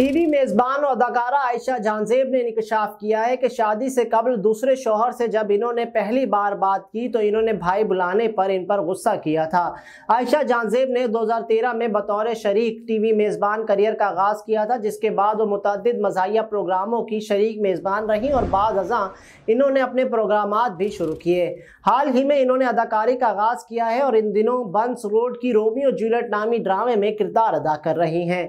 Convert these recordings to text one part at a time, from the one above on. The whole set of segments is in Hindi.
टीवी मेजबान और अदाकारा आयशा जानजेब ने इंकशाफ किया है कि शादी से कबल दूसरे शोहर से जब इन्होंने पहली बार बात की तो इन्होंने भाई बुलाने पर इन पर गुस्सा किया था आयशा जानजेब ने 2013 में बतौर शरीक टीवी मेज़बान करियर का आगाज़ किया था जिसके बाद वो मुतद मजाहिया प्रोग्रामों की शरीक मेज़बान रहीं और बाद अजा इन्होंने अपने प्रोग्राम भी शुरू किए हाल ही में इन्होंने अदाकारी का आगाज़ किया है और इन दिनों बंस रोड की रोमियो जूलट नामी ड्रामे में किरदार अदा कर रही हैं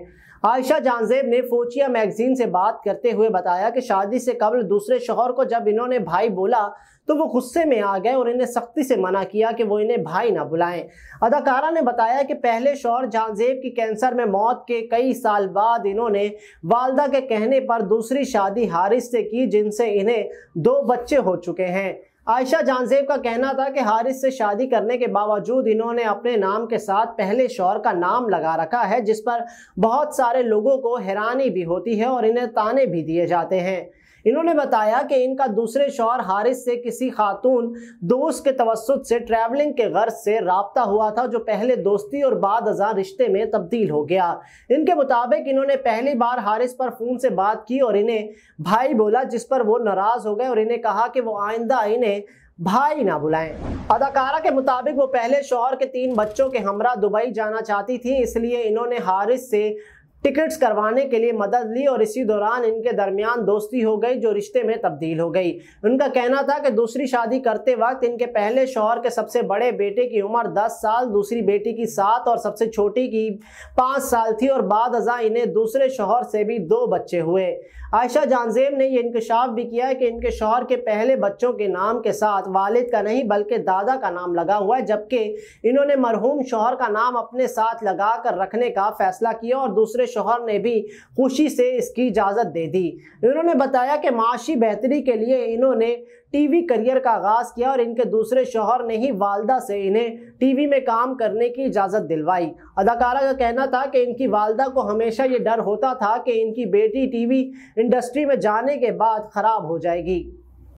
आयशा जानजेब ने फोचिया मैगजीन से बात करते हुए बताया कि शादी से कबल दूसरे शोहर को जब इन्होंने भाई बोला तो वो गुस्से में आ गए और इन्हें सख्ती से मना किया कि वो इन्हें भाई ना बुलाएं अदाकारा ने बताया कि पहले शोहर जानजेब की कैंसर में मौत के कई साल बाद इन्होंने वालदा के कहने पर दूसरी शादी हारिस से की जिनसे इन्हें दो बच्चे हो चुके हैं आयशा जानजेब का कहना था कि हारिस से शादी करने के बावजूद इन्होंने अपने नाम के साथ पहले शौर का नाम लगा रखा है जिस पर बहुत सारे लोगों को हैरानी भी होती है और इन्हें ताने भी दिए जाते हैं इन्होंने बताया कि इनका दूसरे शौहर हारिस से किसी खातून दोस्त के तवसत से ट्रैवलिंग के गर्ज से रबता हुआ था जो पहले दोस्ती और बाद अजा रिश्ते में तब्दील हो गया इनके मुताबिक इन्होंने पहली बार हारिस पर फ़ोन से बात की और इन्हें भाई बोला जिस पर वो नाराज़ हो गए और इन्हें कहा कि वो आइंदा इन्हें भाई ना बुलाएं अदाकारा के मुताबिक वो पहले शोहर के तीन बच्चों के हमरा दुबई जाना चाहती थी इसलिए इन्होंने हारिस से टिकट्स करवाने के लिए मदद ली और इसी दौरान इनके दरमियान दोस्ती हो गई जो रिश्ते में तब्दील हो गई उनका कहना था कि दूसरी शादी करते वक्त इनके पहले शोहर के सबसे बड़े बेटे की उम्र 10 साल दूसरी बेटी की सात और सबसे छोटी की पाँच साल थी और बाद अजा इन्हें दूसरे शोहर से भी दो बच्चे हुए आयशा जानजेब ने यह इंकशाफ भी किया है कि इनके शोहर के पहले बच्चों के नाम के साथ वालिद का नहीं बल्कि दादा का नाम लगा हुआ है जबकि इन्होंने मरहूम शोहर का नाम अपने साथ लगा कर रखने का फैसला किया और दूसरे शोहर ने भी खुशी से इसकी इजाज़त दे दी इन्होंने बताया कि माशी बेहतरी के लिए इन्होंने टीवी करियर का आगाज़ किया और इनके दूसरे शोहर ने ही वालदा से इन्हें टीवी में काम करने की इजाज़त दिलवाई अदाकारा का कहना था कि इनकी वालदा को हमेशा ये डर होता था कि इनकी बेटी टीवी इंडस्ट्री में जाने के बाद ख़राब हो जाएगी